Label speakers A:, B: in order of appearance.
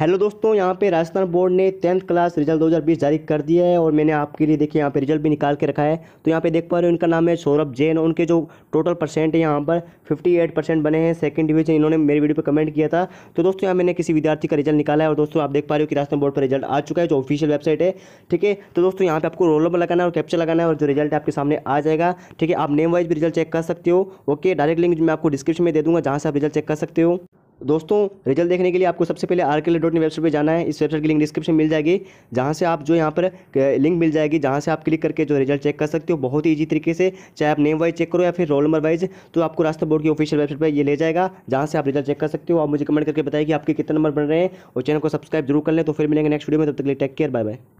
A: hello दोस्तों यहाँ पे राजस्थान बोर्ड ने टेंथ क्लास रिजल्ट 2020 जारी कर दिया है और मैंने आपके लिए देखिए यहाँ पे रिजल्ट भी निकाल के रखा है तो यहाँ पे देख पा रहे हो इनका नाम है सौरभ जैन उनके जो टोटल परसेंट है यहाँ पर 58 परसेंट बने हैं सेकंड डिवीजन इन्होंने मेरी वीडियो पर कमेंट किया था तो दोस्तों यहाँ मैंने किसी विद्यार्थी का रिजल्ट निकाला है और दोस्तों आप देख पा रहे हो कि राजस्थान बोर्ड पर रिजल्ट आ चुका है जो ऑफिशियल वेबसाइट है ठीक है तो दोस्तों यहाँ पर आपको रोल नंबर लगाना है और कैप्चर लगाना है और जो रिजल्ट आपके सामने आ जाएगा ठीक है आप नेम वाइज भी रिजल्ट चेक कर सकते हो ओके डायरेक्ट लिंक मैं आपको डिस्क्रिप्शन में दे दूँगा जहाँ से आप रिजल्ट चेक कर सकते हो दोस्तों रिजल्ट देखने के लिए आपको सबसे पहले आर के डॉट वेबसाइट पर जाना है इस वेबसाइट की लिंक डिस्क्रिप्शन मिल जाएगी जहाँ से आप जो यहाँ पर लिंक मिल जाएगी जहाँ से आप क्लिक करके जो रिजल्ट चेक कर सकते हो बहुत ही ईजी तरीके से चाहे आप नेम वाइज चेक करो या फिर रोल नंबर वाइज तो आपको रास्ता बोर्ड की ऑफिशियल वेबसाइट पर ये ले जाएगा जहाँ से आप रिजल्ट चेक कर सकते हो आप मुझे कमेंट करके बताइए कि आपके कितने नंबर बन रहे हैं और चैनल को सब्सक्राइब जरूर कर लें तो फिर मिलेंगे नेक्स्ट वीडियो में तब तक लिए टेक केयर बाय बाय